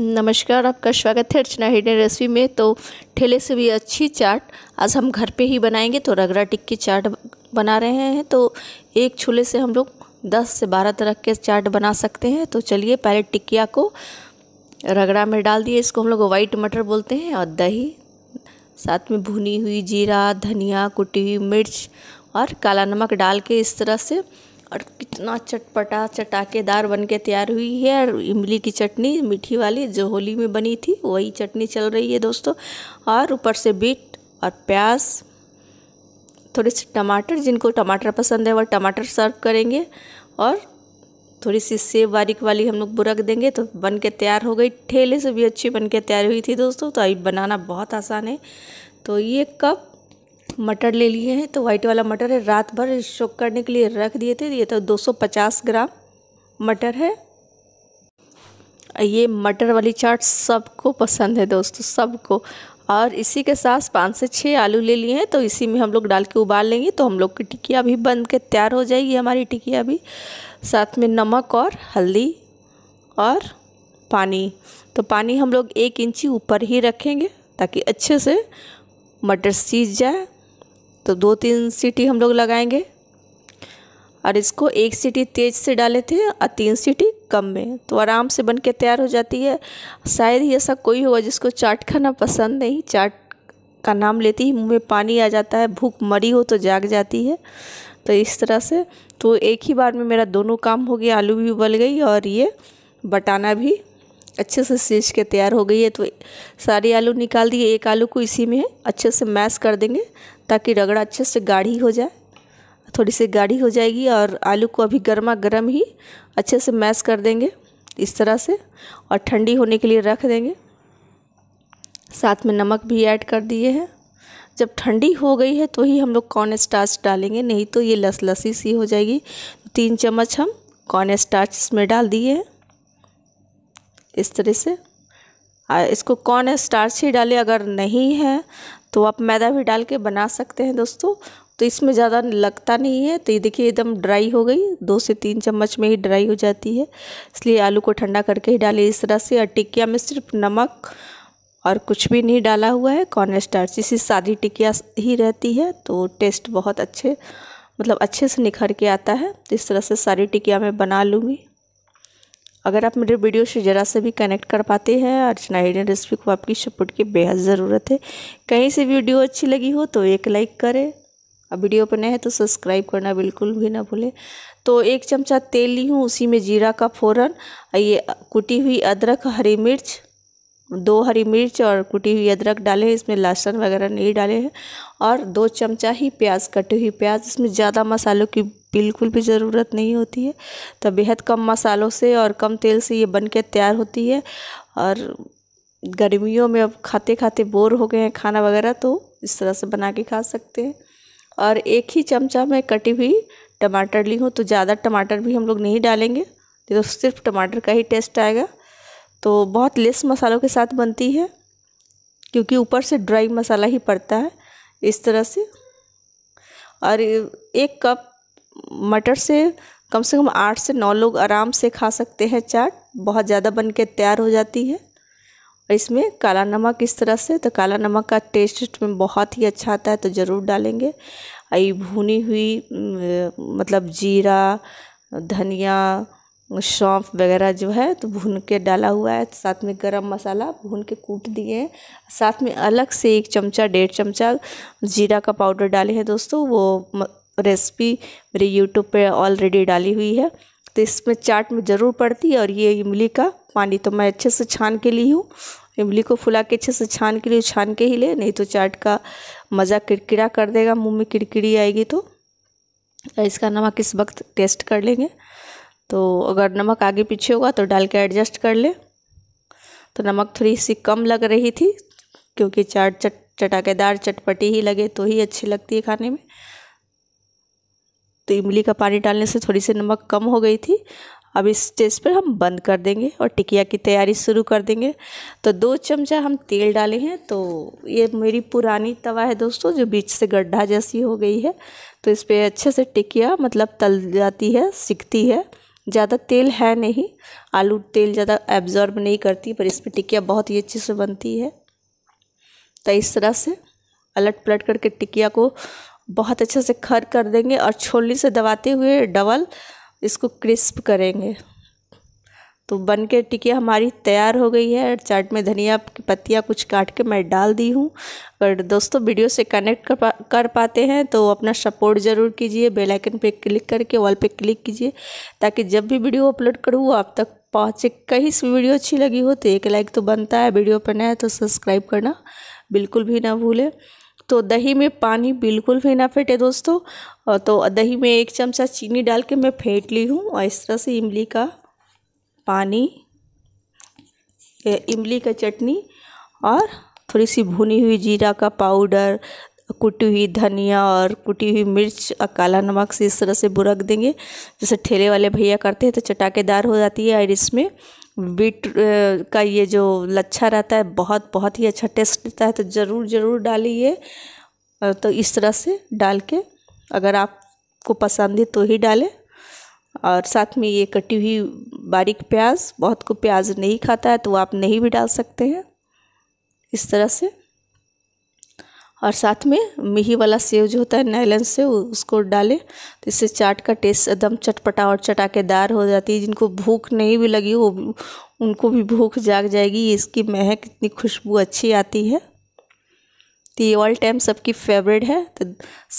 नमस्कार आपका स्वागत है अर्चना हिडन रेसिपी में तो ठेले से भी अच्छी चाट आज हम घर पे ही बनाएंगे तो रगड़ा टिक्की चाट बना रहे हैं तो एक छोले से हम लोग 10 से 12 तरह के चाट बना सकते हैं तो चलिए पहले टिक्किया को रगड़ा में डाल दिए इसको हम लोग वाइट मटर बोलते हैं और दही साथ में भुनी हुई जीरा धनिया कुटी हुई मिर्च और काला नमक डाल के इस तरह से और कितना चटपटा चटाकेदार बन के तैयार हुई है और इमली की चटनी मीठी वाली जो होली में बनी थी वही चटनी चल रही है दोस्तों और ऊपर से बीट और प्याज थोड़े से टमाटर जिनको टमाटर पसंद है वह टमाटर सर्व करेंगे और थोड़ी सी सेब बारीक वाली हम लोग बुरक देंगे तो बन के तैयार हो गई ठेले से भी अच्छी बन के तैयार हुई थी दोस्तों तो अभी बनाना बहुत आसान है तो ये कप मटर ले लिए हैं तो वाइट वाला मटर है रात भर शोक करने के लिए रख दिए थे ये तो 250 ग्राम मटर है ये मटर वाली चाट सबको पसंद है दोस्तों सबको और इसी के साथ पाँच से छः आलू ले लिए हैं तो इसी में हम लोग डाल के उबाल लेंगे तो हम लोग की टिकिया भी बन के तैयार हो जाएगी हमारी टिकिया भी साथ में नमक और हल्दी और पानी तो पानी हम लोग एक इंची ऊपर ही रखेंगे ताकि अच्छे से मटर सीज जाए तो दो तीन सीटी हम लोग लगाएंगे और इसको एक सीटी तेज़ से डाले थे और तीन सीटी कम में तो आराम से बन के तैयार हो जाती है शायद ही ऐसा कोई होगा जिसको चाट खाना पसंद नहीं चाट का नाम लेती ही मुँह में पानी आ जाता है भूख मरी हो तो जाग जाती है तो इस तरह से तो एक ही बार में मेरा दोनों काम हो गया आलू भी उबल गई और ये बटाना भी अच्छे से सींच के तैयार हो गई है तो सारे आलू निकाल दिए एक आलू को इसी में अच्छे से मैश कर देंगे ताकि रगड़ा अच्छे से गाढ़ी हो जाए थोड़ी सी गाढ़ी हो जाएगी और आलू को अभी गर्मा गर्म ही अच्छे से मैश कर देंगे इस तरह से और ठंडी होने के लिए रख देंगे साथ में नमक भी ऐड कर दिए हैं जब ठंडी हो गई है तो ही हम लोग कॉर्न स्टार्च डालेंगे नहीं तो ये लस लसी सी हो जाएगी तीन चम्मच हम कॉर्न स्टार्च इसमें डाल दिए हैं इस तरह से इसको कॉर्न स्टार्च ही डालें अगर नहीं है तो आप मैदा भी डाल के बना सकते हैं दोस्तों तो इसमें ज़्यादा लगता नहीं है तो ये देखिए एकदम ड्राई हो गई दो से तीन चम्मच में ही ड्राई हो जाती है इसलिए आलू को ठंडा करके ही डालें इस तरह से और टिक्किया में सिर्फ नमक और कुछ भी नहीं डाला हुआ है कॉर्न स्टार्च इसी सादी टिकिया ही रहती है तो टेस्ट बहुत अच्छे मतलब अच्छे से निखर के आता है तो इस तरह से सारी टिकिया मैं बना लूँगी अगर आप मेरे वीडियो से ज़रा से भी कनेक्ट कर पाते हैं अर्चना हिडन रेसिपी को आपकी सपोर्ट की बेहद ज़रूरत है कहीं से वीडियो अच्छी लगी हो तो एक लाइक करें अब वीडियो पर नए हैं तो सब्सक्राइब करना बिल्कुल भी ना भूलें तो एक चमचा तेल ली हूँ उसी में जीरा का फ़ौरन ये कुटी हुई अदरक हरी मिर्च दो हरी मिर्च और कुटी हुई अदरक डालें इसमें लहसुन वगैरह नहीं डाले हैं और दो चमचा ही प्याज कटी हुई प्याज इसमें ज़्यादा मसालों की बिल्कुल भी ज़रूरत नहीं होती है तो बेहद कम मसालों से और कम तेल से ये बन के तैयार होती है और गर्मियों में अब खाते खाते बोर हो गए हैं खाना वगैरह तो इस तरह से बना के खा सकते हैं और एक ही चमचा मैं कटी हुई टमाटर ली हूँ तो ज़्यादा टमाटर भी हम लोग नहीं डालेंगे तो सिर्फ टमाटर का ही टेस्ट आएगा तो बहुत लेस मसालों के साथ बनती है क्योंकि ऊपर से ड्राई मसाला ही पड़ता है इस तरह से और एक कप मटर से कम से कम आठ से नौ लोग आराम से खा सकते हैं चाट बहुत ज़्यादा बन के तैयार हो जाती है और इसमें काला नमक इस तरह से तो काला नमक का टेस्ट में बहुत ही अच्छा आता है तो ज़रूर डालेंगे आई भुनी हुई मतलब जीरा धनिया सौंफ वगैरह जो है तो भून के डाला हुआ है साथ में गरम मसाला भून के कूट दिए हैं साथ में अलग से एक चमचा डेढ़ चमचा जीरा का पाउडर डाले हैं दोस्तों वो रेसिपी मेरे यूट्यूब पे ऑलरेडी डाली हुई है तो इसमें चाट में ज़रूर पड़ती है और ये इमली का पानी तो मैं अच्छे से छान के ली हूँ इमली को फुला के अच्छे से छान के लिए छान के ही ले नहीं तो चाट का मज़ा किरकिरा कर देगा मुँह में किरकिरी आएगी तो इसका नमक इस वक्त टेस्ट कर लेंगे तो अगर नमक आगे पीछे होगा तो डाल के एडजस्ट कर ले तो नमक थोड़ी सी कम लग रही थी क्योंकि चाट चट चटाकेदार चटपटी ही लगे तो ही अच्छी लगती है खाने में तो इमली का पानी डालने से थोड़ी सी नमक कम हो गई थी अब इस स्टेज पर हम बंद कर देंगे और टिकिया की तैयारी शुरू कर देंगे तो दो चमचा हम तेल डाले हैं तो ये मेरी पुरानी तवा है दोस्तों जो बीच से गड्ढा जैसी हो गई है तो इस पर अच्छे से टिकिया मतलब तल जाती है सिकती है ज़्यादा तेल है नहीं आलू तेल ज़्यादा एब्जॉर्ब नहीं करती पर इस पर टिकिया बहुत ही अच्छे से बनती है तो इस तरह से पलट पलट करके टिकिया को बहुत अच्छे से खर कर देंगे और छोलनी से दबाते हुए डबल इसको क्रिस्प करेंगे तो बन के टिकिया हमारी तैयार हो गई है चाट में धनिया की पत्तियाँ कुछ काट के मैं डाल दी हूँ और दोस्तों वीडियो से कनेक्ट कर पा कर पाते हैं तो अपना सपोर्ट ज़रूर कीजिए बेल आइकन पे क्लिक करके वॉल पे क्लिक कीजिए ताकि जब भी वीडियो अपलोड करूँ आप तक पहुँचे कहीं से वीडियो अच्छी लगी हो तो एक लाइक तो बनता है वीडियो पर नया तो सब्सक्राइब करना बिल्कुल भी ना भूलें तो दही में पानी बिल्कुल भी ना फेंटे दोस्तों तो दही में एक चमचा चीनी डाल के मैं फेंट ली हूँ और इस तरह से इमली का पानी इमली का चटनी और थोड़ी सी भुनी हुई जीरा का पाउडर कुटी हुई धनिया और कुटी हुई मिर्च और काला नमक से इस तरह से बुरक देंगे जैसे ठेले वाले भैया करते हैं तो चटाकेदार हो जाती है और इसमें बीट का ये जो लच्छा रहता है बहुत बहुत ही अच्छा टेस्ट देता है तो ज़रूर ज़रूर डालिए तो इस तरह से डाल के अगर आपको पसंद है तो ही डालें और साथ में ये कटी हुई बारीक प्याज बहुत को प्याज नहीं खाता है तो आप नहीं भी डाल सकते हैं इस तरह से और साथ में मिही वाला सेव जो होता है नायलन सेव उसको डालें तो इससे चाट का टेस्ट एकदम चटपटा और चटाकेदार हो जाती है जिनको भूख नहीं भी लगी वो उनको भी भूख जाग जाएगी इसकी महक इतनी खुशबू अच्छी आती है तो ये ऑल टाइम सबकी फेवरेट है तो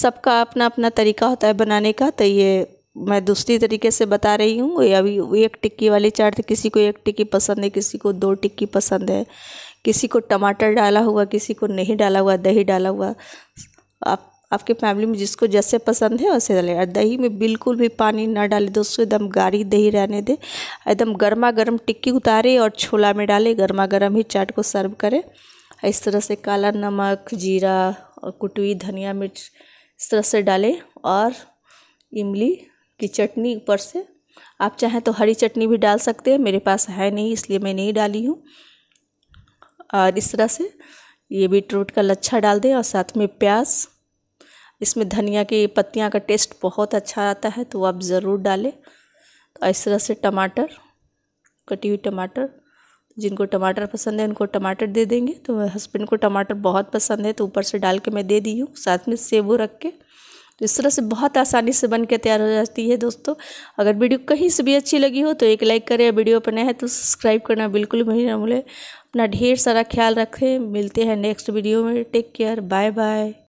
सबका अपना अपना तरीका होता है बनाने का तो ये मैं दूसरी तरीके से बता रही हूँ अभी एक टिक्की वाली चाट तो किसी को एक टिक्की पसंद है किसी को दो टिक्की पसंद है किसी को टमाटर डाला हुआ किसी को नहीं डाला हुआ दही डाला हुआ आप आपके फैमिली में जिसको जैसे पसंद है वैसे डाले और दही में बिल्कुल भी पानी ना डाले दोस्तों एकदम गाढ़ी दही रहने दे एकदम गर्मा गर्म टिक्की उतारे और छोला में डाले गर्मा गर्म ही चाट को सर्व करें इस तरह से काला नमक जीरा और कुटवी धनिया मिर्च इस तरह से डालें और इमली की चटनी ऊपर से आप चाहें तो हरी चटनी भी डाल सकते हैं मेरे पास है नहीं इसलिए मैं नहीं डाली हूँ और इस तरह से ये बीटरूट का लच्छा डाल दें और साथ में प्याज इसमें धनिया की पत्तियाँ का टेस्ट बहुत अच्छा आता है तो आप ज़रूर डालें तो इस तरह से टमाटर कटी हुई टमाटर जिनको टमाटर पसंद है उनको टमाटर दे देंगे तो हस्बैंड को टमाटर बहुत पसंद है तो ऊपर से डाल के मैं दे दी हूँ साथ में सेबू रख के तो इस तरह से बहुत आसानी से बन के तैयार हो जाती है दोस्तों अगर वीडियो कहीं से भी अच्छी लगी हो तो एक लाइक करें वीडियो पर नया है तो सब्सक्राइब करना बिल्कुल भी ना भूलें अपना ढेर सारा ख्याल रखें मिलते हैं नेक्स्ट वीडियो में टेक केयर बाय बाय